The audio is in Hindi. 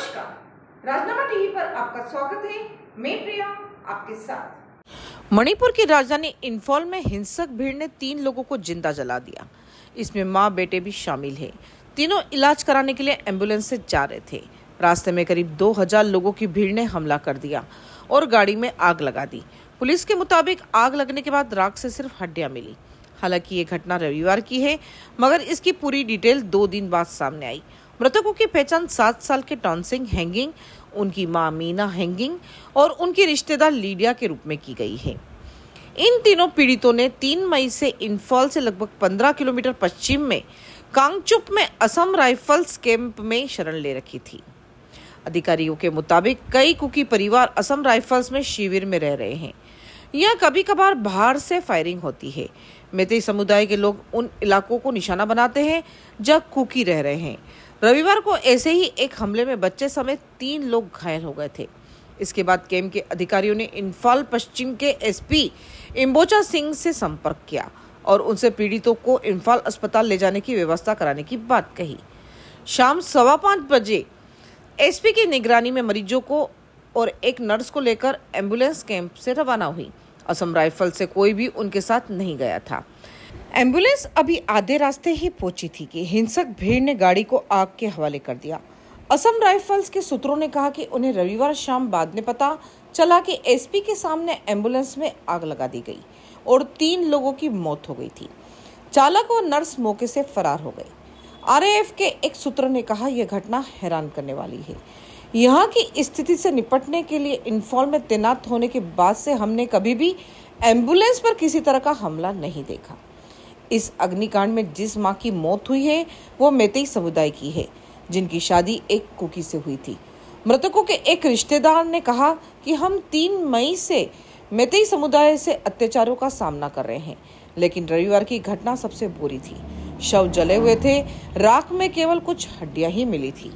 नमस्कार राजनामा टीवी पर आपका स्वागत है मैं प्रिया आपके साथ मणिपुर की राजधानी इंफॉल में हिंसक भीड़ ने तीन लोगों को जिंदा जला दिया इसमें माँ बेटे भी शामिल हैं तीनों इलाज कराने के लिए एम्बुलेंस से जा रहे थे रास्ते में करीब 2000 लोगों की भीड़ ने हमला कर दिया और गाड़ी में आग लगा दी पुलिस के मुताबिक आग लगने के बाद राख से सिर्फ हड्डियां मिली हालांकि ये घटना रविवार की है मगर इसकी पूरी डिटेल दो दिन बाद सामने आई मृतकों की पहचान सात साल के टॉन्सिंग हैंगिंग उनकी मां मीना हैंगिंग और उनकी रिश्तेदार लीडिया के रूप में की गई है इन तीनों पीड़ितों ने तीन मई से इंफॉल से लगभग पंद्रह किलोमीटर पश्चिम में कांगचुप में असम राइफल्स कैंप में शरण ले रखी थी अधिकारियों के मुताबिक कई कुकी परिवार असम राइफल्स में शिविर में रह रहे हैं यहाँ कभी कभार बाहर से फायरिंग होती है मेते समुदाय के लोग उन इलाकों को निशाना बनाते हैं जहाँ कुकी रह रहे हैं रविवार को ऐसे ही एक हमले में बच्चे समेत तीन लोग घायल हो गए थे इसके बाद कैम्प के अधिकारियों ने इम्फाल पश्चिम के एसपी इम्बोचा सिंह से संपर्क किया और उनसे पीड़ितों को इम्फाल अस्पताल ले जाने की व्यवस्था कराने की बात कही शाम सवा पाँच बजे एसपी की निगरानी में मरीजों को और एक नर्स को लेकर एम्बुलेंस कैंप से रवाना हुई असम राइफल से कोई भी उनके साथ नहीं गया था एम्बुलेंस अभी आधे रास्ते ही पहुंची थी कि हिंसक भीड़ ने गाड़ी को आग के हवाले कर दिया असम राइफल्स के सूत्रों ने कहा कि उन्हें रविवार शाम बाद में पता चला कि एसपी के सामने एम्बुलेंस में आग लगा दी गई और तीन लोगों की मौत हो गई थी चालक और नर्स मौके से फरार हो गए आरएएफ के एक सूत्र ने कहा यह घटना हैरान करने वाली है यहाँ की स्थिति से निपटने के लिए इन्फॉल में तैनात होने के बाद से हमने कभी भी एम्बुलेंस पर किसी तरह का हमला नहीं देखा इस अग्निकांड में जिस मां की मौत हुई है वो मेतई समुदाय की है जिनकी शादी एक कुकी से हुई थी मृतकों के एक रिश्तेदार ने कहा कि हम तीन मई से मेतई समुदाय से अत्याचारों का सामना कर रहे हैं लेकिन रविवार की घटना सबसे बुरी थी शव जले हुए थे राख में केवल कुछ हड्डियां ही मिली थी